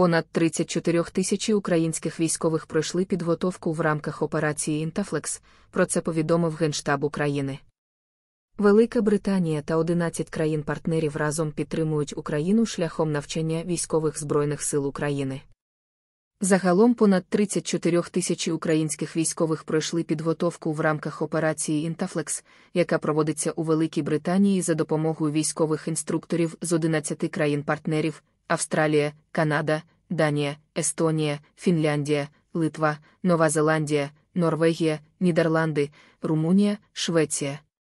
Понад 34 тисячі українських військових пройшли підготовку в рамках операції Інтафлекс, про це повідомив Генштаб України. Велика Британія та 11 країн-партнерів разом підтримують Україну шляхом навчання військових Збройних сил України. Загалом понад 34 тисячі українських військових пройшли підготовку в рамках операції Інтафлекс, яка проводиться у Великій Британії за допомогою військових інструкторів з 11 країн-партнерів Австралія, Канада, Данія, Естонія, Фінляндія, Литва, Нова Зеландія, Норвегія, Нідерланди, Румунія, Швеція.